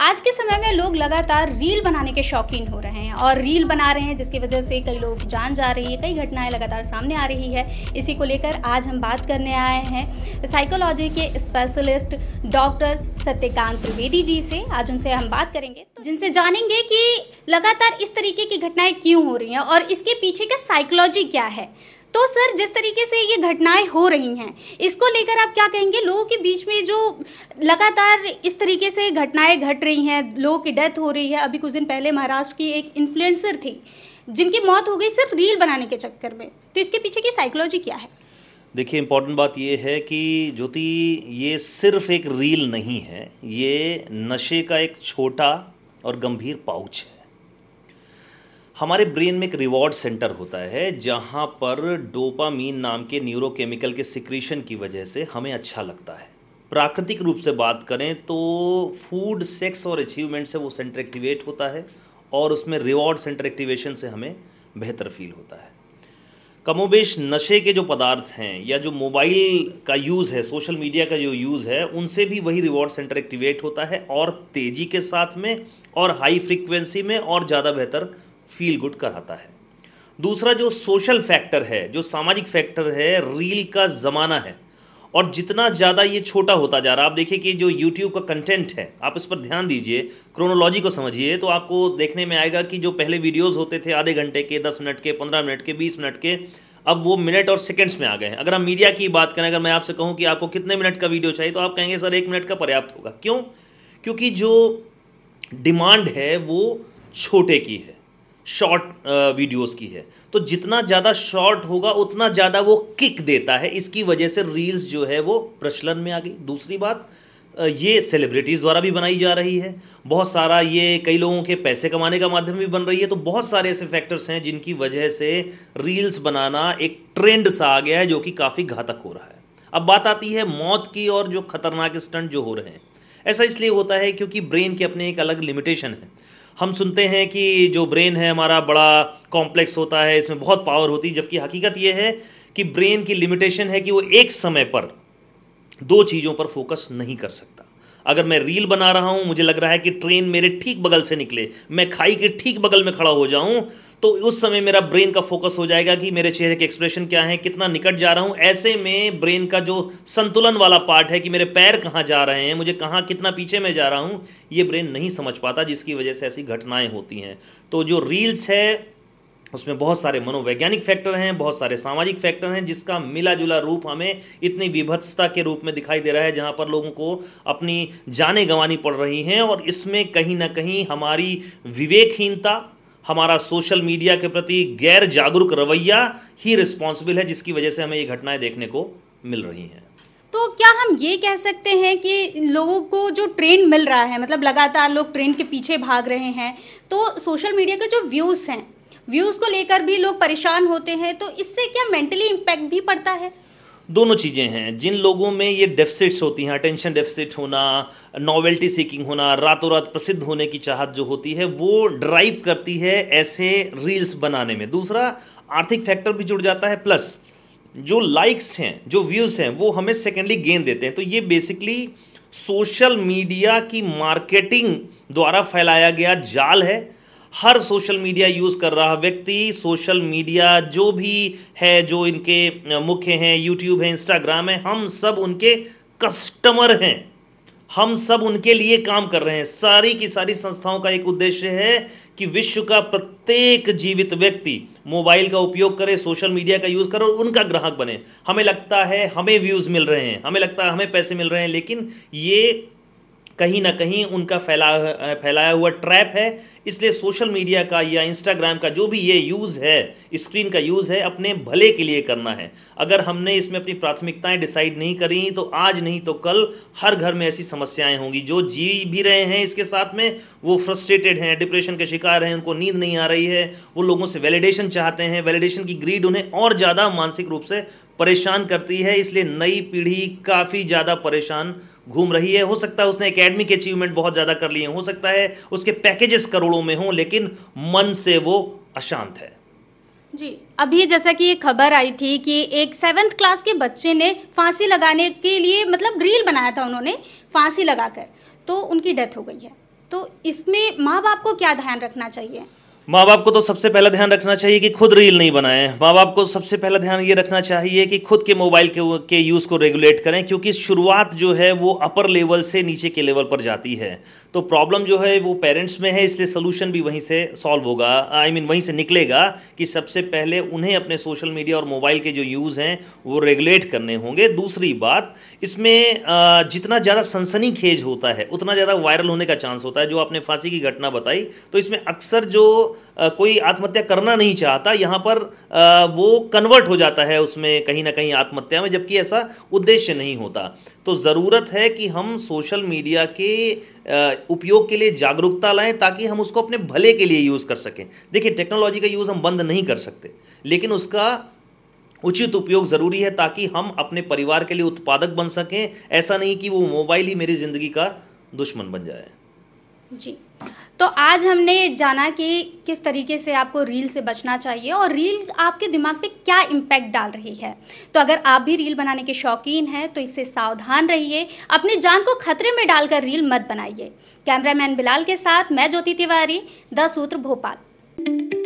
आज के समय में लोग लगातार रील बनाने के शौकीन हो रहे हैं और रील बना रहे हैं जिसकी वजह से कई लोग जान जा रही है कई घटनाएं लगातार सामने आ रही है इसी को लेकर आज हम बात करने आए हैं साइकोलॉजी के स्पेशलिस्ट डॉक्टर सत्यकांत त्रिवेदी जी से आज उनसे हम बात करेंगे तो जिनसे जानेंगे कि लगातार इस तरीके की घटनाएं क्यों हो रही हैं और इसके पीछे का साइकोलॉजी क्या है तो सर जिस तरीके से ये घटनाएं हो रही हैं इसको लेकर आप क्या कहेंगे लोगों के बीच में जो लगातार इस तरीके से घटनाएं घट रही हैं लोगों की डेथ हो रही है अभी कुछ दिन पहले महाराष्ट्र की एक इन्फ्लुएंसर थी जिनकी मौत हो गई सिर्फ रील बनाने के चक्कर में तो इसके पीछे की साइकोलॉजी क्या है देखिए इम्पॉर्टेंट बात ये है कि ज्योति ये सिर्फ एक रील नहीं है ये नशे का एक छोटा और गंभीर पाउच है हमारे ब्रेन में एक रिवॉर्ड सेंटर होता है जहाँ पर डोपामीन नाम के न्यूरोकेमिकल के सिक्रीशन की वजह से हमें अच्छा लगता है प्राकृतिक रूप से बात करें तो फूड सेक्स और अचीवमेंट से वो सेंटर एक्टिवेट होता है और उसमें रिवॉर्ड सेंटर एक्टिवेशन से हमें बेहतर फील होता है कमोबेश नशे के जो पदार्थ हैं या जो मोबाइल का यूज़ है सोशल मीडिया का जो यूज़ है उनसे भी वही रिवॉर्ड सेंटर एक्टिवेट होता है और तेज़ी के साथ में और हाई फ्रिक्वेंसी में और ज़्यादा बेहतर फील गुड कराता है दूसरा जो सोशल फैक्टर है जो सामाजिक फैक्टर है रील का ज़माना है और जितना ज़्यादा ये छोटा होता जा रहा है आप देखिए कि जो यूट्यूब का कंटेंट है आप इस पर ध्यान दीजिए क्रोनोलॉजी को समझिए तो आपको देखने में आएगा कि जो पहले वीडियोस होते थे आधे घंटे के दस मिनट के पंद्रह मिनट के बीस मिनट के अब वो मिनट और सेकंड्स में आ गए हैं अगर हम मीडिया की बात करें अगर मैं आपसे कहूँ कि आपको कितने मिनट का वीडियो चाहिए तो आप कहेंगे सर एक मिनट का पर्याप्त होगा क्यों क्योंकि जो डिमांड है वो छोटे की है शॉर्ट वीडियोस uh, की है तो जितना ज़्यादा शॉर्ट होगा उतना ज़्यादा वो किक देता है इसकी वजह से रील्स जो है वो प्रचलन में आ गई दूसरी बात uh, ये सेलिब्रिटीज़ द्वारा भी बनाई जा रही है बहुत सारा ये कई लोगों के पैसे कमाने का माध्यम भी बन रही है तो बहुत सारे ऐसे फैक्टर्स हैं जिनकी वजह से रील्स बनाना एक ट्रेंड सा आ गया है जो कि काफ़ी घातक हो रहा है अब बात आती है मौत की और जो खतरनाक स्टंट जो हो रहे हैं ऐसा इसलिए होता है क्योंकि ब्रेन के अपने एक अलग लिमिटेशन है हम सुनते हैं कि जो ब्रेन है हमारा बड़ा कॉम्प्लेक्स होता है इसमें बहुत पावर होती है जबकि हकीकत यह है कि ब्रेन की लिमिटेशन है कि वो एक समय पर दो चीज़ों पर फोकस नहीं कर सकता अगर मैं रील बना रहा हूँ मुझे लग रहा है कि ट्रेन मेरे ठीक बगल से निकले मैं खाई के ठीक बगल में खड़ा हो जाऊं तो उस समय मेरा ब्रेन का फोकस हो जाएगा कि मेरे चेहरे के एक्सप्रेशन क्या है कितना निकट जा रहा हूँ ऐसे में ब्रेन का जो संतुलन वाला पार्ट है कि मेरे पैर कहाँ जा रहे हैं मुझे कहाँ कितना पीछे में जा रहा हूँ ये ब्रेन नहीं समझ पाता जिसकी वजह से ऐसी घटनाएं होती हैं तो जो रील्स है उसमें बहुत सारे मनोवैज्ञानिक फैक्टर हैं बहुत सारे सामाजिक फैक्टर हैं जिसका मिला जुला रूप हमें इतनी विभत्सता के रूप में दिखाई दे रहा है जहाँ पर लोगों को अपनी जानें गंवानी पड़ रही हैं और इसमें कहीं ना कहीं हमारी विवेकहीनता हमारा सोशल मीडिया के प्रति गैर जागरूक रवैया ही रिस्पॉन्सिबल है जिसकी वजह से हमें ये घटनाएं देखने को मिल रही हैं तो क्या हम ये कह सकते हैं कि लोगों को जो ट्रेंड मिल रहा है मतलब लगातार लोग ट्रेंड के पीछे भाग रहे हैं तो सोशल मीडिया के जो व्यूज़ हैं व्यूज़ को लेकर भी लोग परेशान होते हैं तो इससे क्या मेंटली इम्पैक्ट भी पड़ता है दोनों चीज़ें हैं जिन लोगों में ये डेफिसिट्स होती हैं अटेंशन डेफिसिट होना नॉवेल्टी सीकिंग होना रातों रात प्रसिद्ध होने की चाहत जो होती है वो ड्राइव करती है ऐसे रील्स बनाने में दूसरा आर्थिक फैक्टर भी जुड़ जाता है प्लस जो लाइक्स हैं जो व्यूज़ हैं वो हमें सेकेंडली गेन देते हैं तो ये बेसिकली सोशल मीडिया की मार्केटिंग द्वारा फैलाया गया जाल है हर सोशल मीडिया यूज़ कर रहा व्यक्ति सोशल मीडिया जो भी है जो इनके मुख्य हैं यूट्यूब है इंस्टाग्राम है हम सब उनके कस्टमर हैं हम सब उनके लिए काम कर रहे हैं सारी की सारी संस्थाओं का एक उद्देश्य है कि विश्व का प्रत्येक जीवित व्यक्ति मोबाइल का उपयोग करे सोशल मीडिया का यूज़ करे और उनका ग्राहक बने हमें लगता है हमें व्यूज़ मिल रहे हैं हमें लगता है हमें पैसे मिल रहे हैं लेकिन ये कहीं ना कहीं उनका फैला फैलाया हुआ ट्रैप है इसलिए सोशल मीडिया का या इंस्टाग्राम का जो भी ये यूज़ है स्क्रीन का यूज़ है अपने भले के लिए करना है अगर हमने इसमें अपनी प्राथमिकताएं डिसाइड नहीं करी तो आज नहीं तो कल हर घर में ऐसी समस्याएं होंगी जो जी भी रहे हैं इसके साथ में वो फ्रस्ट्रेटेड हैं डिप्रेशन के शिकार हैं उनको नींद नहीं आ रही है वो लोगों से वैलिडेशन चाहते हैं वैलिडेशन की ग्रीड उन्हें और ज़्यादा मानसिक रूप से परेशान करती है इसलिए नई पीढ़ी काफ़ी ज़्यादा परेशान घूम रही है हो सकता है उसने एकेडमिक अचीवमेंट बहुत ज़्यादा कर लिए हो सकता है उसके पैकेजेस करोड़ों विचारों में हों लेकिन मन से वो अशांत है जी अभी जैसा कि ये खबर आई थी कि एक सेवेंथ क्लास के बच्चे ने फांसी लगाने के लिए मतलब रील बनाया था उन्होंने फांसी लगाकर तो उनकी डेथ हो गई है तो इसमें माँ बाप को क्या ध्यान रखना चाहिए माँ बाप को तो सबसे पहला ध्यान रखना चाहिए कि खुद रील नहीं बनाएं माँ बाप को सबसे पहला ध्यान ये रखना चाहिए कि खुद के मोबाइल के के यूज़ को रेगुलेट करें क्योंकि शुरुआत जो है वो अपर लेवल से नीचे के लेवल पर जाती है तो प्रॉब्लम जो है वो पेरेंट्स में है इसलिए सोल्यूशन भी वहीं से सॉल्व होगा आई I मीन mean, वहीं से निकलेगा कि सबसे पहले उन्हें अपने सोशल मीडिया और मोबाइल के जो यूज़ हैं वो रेगुलेट करने होंगे दूसरी बात इसमें जितना ज़्यादा सनसनी खेज होता है उतना ज़्यादा वायरल होने का चांस होता है जो आपने फांसी की घटना बताई तो इसमें अक्सर जो कोई आत्महत्या करना नहीं चाहता यहाँ पर वो कन्वर्ट हो जाता है उसमें कहीं ना कहीं आत्महत्या में जबकि ऐसा उद्देश्य नहीं होता तो ज़रूरत है कि हम सोशल मीडिया के उपयोग के लिए जागरूकता लाएं ताकि हम उसको अपने भले के लिए यूज़ कर सकें देखिए टेक्नोलॉजी का यूज़ हम बंद नहीं कर सकते लेकिन उसका उचित उपयोग ज़रूरी है ताकि हम अपने परिवार के लिए उत्पादक बन सकें ऐसा नहीं कि वो मोबाइल ही मेरी ज़िंदगी का दुश्मन बन जाए जी तो आज हमने जाना कि किस तरीके से आपको रील से बचना चाहिए और रील आपके दिमाग पे क्या इम्पैक्ट डाल रही है तो अगर आप भी रील बनाने के शौकीन हैं तो इससे सावधान रहिए अपनी जान को खतरे में डालकर रील मत बनाइए कैमरामैन बिलाल के साथ मैं ज्योति तिवारी द सूत्र भोपाल